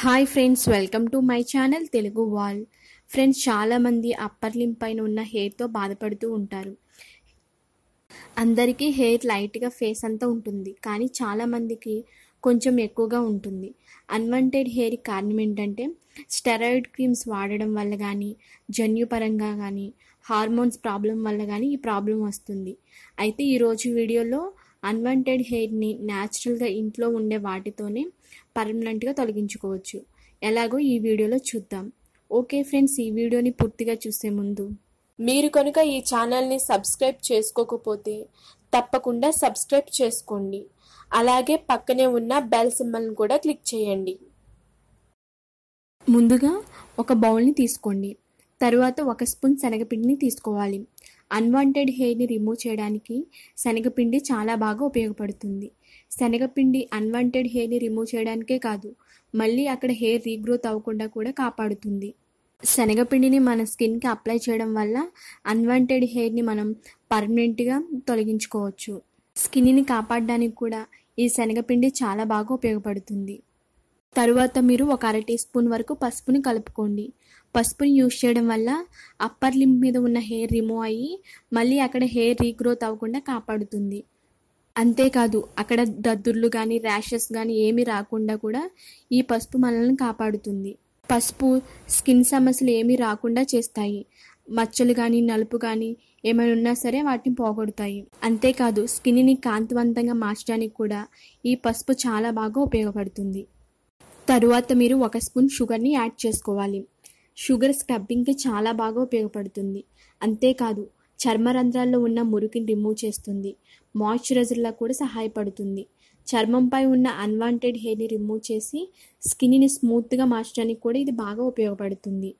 hi friends welcome to my channel Telugu wall friends చాలామంది upper lip పైన ఉన్న హెయిర్తో బాధపడుతూ ఉంటారు అందరికీ హెయిర్ లైట్గా ఫేస్ అంతా ఉంటుంది కానీ చాలామందికి కొంచెం ఎక్కువగా ఉంటుంది అన్వాంటెడ్ హెయిర్ కారణం ఏంటంటే స్టెరాయిడ్ క్రీమ్స్ వాడడం వల్ల కానీ జన్యుపరంగా కానీ హార్మోన్స్ ప్రాబ్లం వల్ల కానీ ఈ ప్రాబ్లం వస్తుంది అయితే ఈరోజు వీడియోలో అన్వాంటెడ్ హెయిర్ని న్యాచురల్గా ఇంట్లో ఉండే వాటితోనే పర్మనెంట్గా తొలగించుకోవచ్చు ఎలాగో ఈ వీడియోలో చూద్దాం ఓకే ఫ్రెండ్స్ ఈ వీడియోని పూర్తిగా చూసే ముందు మీరు కనుక ఈ ఛానల్ని సబ్స్క్రైబ్ చేసుకోకపోతే తప్పకుండా సబ్స్క్రైబ్ చేసుకోండి అలాగే పక్కనే ఉన్న బెల్ సింబల్ని కూడా క్లిక్ చేయండి ముందుగా ఒక బౌల్ని తీసుకోండి తరువాత ఒక స్పూన్ శనగపిండిని తీసుకోవాలి అన్వాంటెడ్ హెయిర్ని రిమూవ్ చేయడానికి శనగపిండి చాలా బాగా ఉపయోగపడుతుంది శనగపిండి అన్వాంటెడ్ హెయిర్ని రిమూవ్ చేయడానికే కాదు మళ్ళీ అక్కడ హెయిర్ రీగ్రోత్ అవ్వకుండా కూడా కాపాడుతుంది శనగపిండిని మన స్కిన్కి అప్లై చేయడం వల్ల అన్వాంటెడ్ హెయిర్ని మనం పర్మనెంట్గా తొలగించుకోవచ్చు స్కిన్ని కాపాడడానికి కూడా ఈ శనగపిండి చాలా బాగా ఉపయోగపడుతుంది తరువాత మీరు ఒక అర టీ స్పూన్ వరకు పసుపుని కలుపుకోండి పసుపుని యూజ్ చేయడం వల్ల అప్పర్ లింప్ మీద ఉన్న హెయిర్ రిమూవ్ అయ్యి మళ్ళీ అక్కడ హెయిర్ రీగ్రోత్ అవ్వకుండా కాపాడుతుంది అంతేకాదు అక్కడ దద్దుర్లు కానీ ర్యాషెస్ కానీ ఏమీ రాకుండా కూడా ఈ పసుపు మనల్ని కాపాడుతుంది పసుపు స్కిన్ సమస్యలు ఏమీ రాకుండా చేస్తాయి మచ్చలు కానీ నలుపు కానీ ఏమైనా ఉన్నా సరే వాటిని పోగొడతాయి అంతేకాదు స్కిన్ని కాంతివంతంగా మార్చడానికి కూడా ఈ పసుపు చాలా బాగా ఉపయోగపడుతుంది తరువాత మీరు ఒక స్పూన్ షుగర్ని యాడ్ చేసుకోవాలి షుగర్ స్క్రబ్బింగ్కి చాలా బాగా ఉపయోగపడుతుంది అంతేకాదు చర్మ రంధ్రాల్లో ఉన్న మురికిని రిమూవ్ చేస్తుంది మాయిశ్చరైజర్లా కూడా సహాయపడుతుంది చర్మంపై ఉన్న అన్వాంటెడ్ హెయిర్ని రిమూవ్ చేసి స్కిన్ని స్మూత్గా మార్చడానికి కూడా ఇది బాగా ఉపయోగపడుతుంది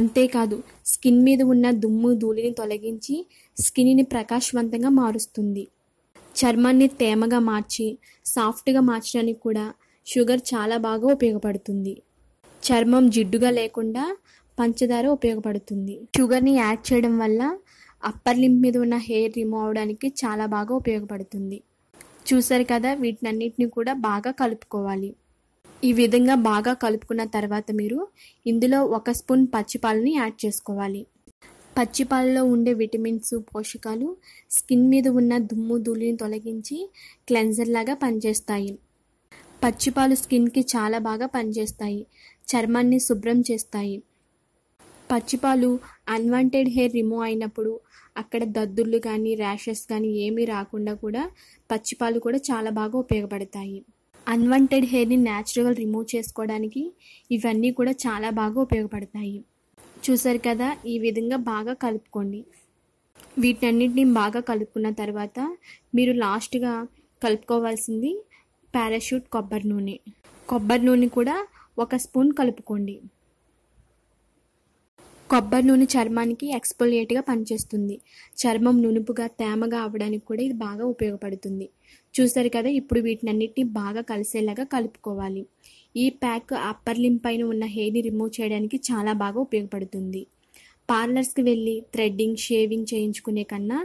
అంతేకాదు స్కిన్ మీద ఉన్న దుమ్ము ధూళిని తొలగించి స్కిన్ని ప్రకాశవంతంగా మారుస్తుంది చర్మాన్ని తేమగా మార్చి సాఫ్ట్గా మార్చడానికి కూడా షుగర్ చాలా బాగా ఉపయోగపడుతుంది చర్మం జిడ్డుగా లేకుండా పంచదార ఉపయోగపడుతుంది షుగర్ని యాడ్ చేయడం వల్ల అప్పర్ లింప్ మీద ఉన్న హెయిర్ రిమూవ్ అవడానికి చాలా బాగా ఉపయోగపడుతుంది చూసారు కదా వీటినన్నిటిని కూడా బాగా కలుపుకోవాలి ఈ విధంగా బాగా కలుపుకున్న తర్వాత మీరు ఇందులో ఒక స్పూన్ పచ్చిపాలని యాడ్ చేసుకోవాలి పచ్చిపాలలో ఉండే విటమిన్స్ పోషకాలు స్కిన్ మీద ఉన్న దుమ్ము ధూళిని తొలగించి క్లెన్జర్ లాగా పనిచేస్తాయి పచ్చిపాలు స్కిన్కి చాలా బాగా పనిచేస్తాయి చర్మాన్ని శుభ్రం చేస్తాయి పచ్చిపాలు అన్వాంటెడ్ హెయిర్ రిమూవ్ అయినప్పుడు అక్కడ దద్దుర్లు కానీ ర్యాషెస్ కానీ ఏమీ రాకుండా కూడా పచ్చిపాలు కూడా చాలా బాగా ఉపయోగపడతాయి అన్వాంటెడ్ హెయిర్ని న్యాచురల్గా రిమూవ్ చేసుకోవడానికి ఇవన్నీ కూడా చాలా బాగా ఉపయోగపడతాయి చూసారు కదా ఈ విధంగా బాగా కలుపుకోండి వీటన్నిటిని బాగా కలుపుకున్న తర్వాత మీరు లాస్ట్గా కలుపుకోవాల్సింది పారాషూట్ కొబ్బరి నూనె కొబ్బరి నూనె కూడా ఒక స్పూన్ కలుపుకోండి కొబ్బరి నూనె చర్మానికి ఎక్స్పోలియేట్గా పనిచేస్తుంది చర్మం నునుపుగా తేమగా అవడానికి కూడా ఇది బాగా ఉపయోగపడుతుంది చూసారు కదా ఇప్పుడు వీటినన్నిటిని బాగా కలిసేలాగా కలుపుకోవాలి ఈ ప్యాక్ అప్పర్ లింప్ పైన ఉన్న హెయిర్ని రిమూవ్ చేయడానికి చాలా బాగా ఉపయోగపడుతుంది పార్లర్స్కి వెళ్ళి థ్రెడ్డింగ్ షేవింగ్ చేయించుకునే కన్నా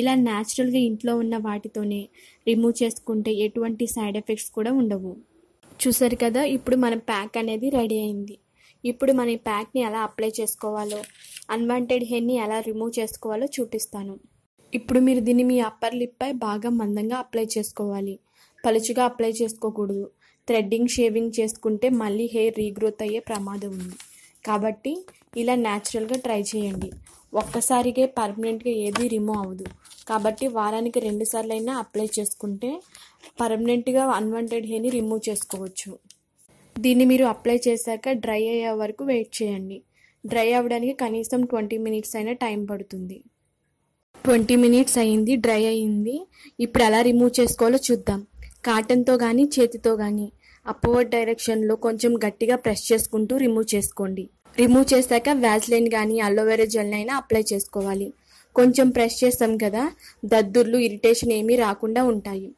ఇలా న్యాచురల్గా ఇంట్లో ఉన్న వాటితోనే రిమూవ్ చేసుకుంటే ఎటువంటి సైడ్ ఎఫెక్ట్స్ కూడా ఉండవు చూసారు కదా ఇప్పుడు మన ప్యాక్ అనేది రెడీ అయింది ఇప్పుడు మన ఈ ప్యాక్ని ఎలా అప్లై చేసుకోవాలో అన్వాంటెడ్ హెయిర్ని ఎలా రిమూవ్ చేసుకోవాలో చూపిస్తాను ఇప్పుడు మీరు దీన్ని మీ అప్పర్ లిప్పై బాగా మందంగా అప్లై చేసుకోవాలి పలుచుగా అప్లై చేసుకోకూడదు థ్రెడ్డింగ్ షేవింగ్ చేసుకుంటే మళ్ళీ హెయిర్ రీగ్రోత్ అయ్యే ప్రమాదం ఉంది కాబట్టి ఇలా న్యాచురల్గా ట్రై చేయండి ఒక్కసారిగా పర్మనెంట్గా ఏది రిమూవ్ అవ్వదు కాబట్టి వారానికి రెండు సార్లు అయినా అప్లై చేసుకుంటే పర్మనెంట్గా అన్వాంటెడ్ హెయిర్ని రిమూవ్ చేసుకోవచ్చు దీన్ని మీరు అప్లై చేశాక డ్రై అయ్యే వరకు వెయిట్ చేయండి డ్రై అవ్వడానికి కనీసం ట్వంటీ మినిట్స్ అయినా టైం పడుతుంది ట్వంటీ మినిట్స్ అయింది డ్రై అయింది ఇప్పుడు ఎలా రిమూవ్ చేసుకోవాలో చూద్దాం కాటన్తో కానీ చేతితో కానీ అప్వర్డ్ డైరెక్షన్లో కొంచెం గట్టిగా ప్రెస్ చేసుకుంటూ రిమూవ్ చేసుకోండి రిమూవ్ చేశాక వ్యాజ్లైన్ కానీ అలోవెరా జెల్ అయినా అప్లై చేసుకోవాలి కొంచెం ప్రెస్ చేస్తాం కదా దద్దుర్లు ఇరిటేషన్ ఏమీ రాకుండా ఉంటాయి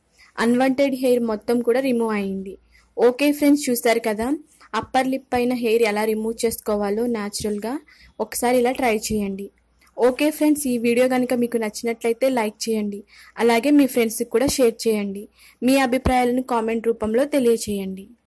అన్వాంటెడ్ హెయిర్ మొత్తం కూడా రిమూవ్ అయింది ఓకే ఫ్రెండ్స్ చూసారు కదా అప్పర్ లిప్ పైన హెయిర్ ఎలా రిమూవ్ చేసుకోవాలో న్యాచురల్గా ఒకసారి ఇలా ట్రై చేయండి ఓకే ఫ్రెండ్స్ ఈ వీడియో కనుక మీకు నచ్చినట్లయితే లైక్ చేయండి అలాగే మీ ఫ్రెండ్స్కి కూడా షేర్ చేయండి మీ అభిప్రాయాలను కామెంట్ రూపంలో తెలియచేయండి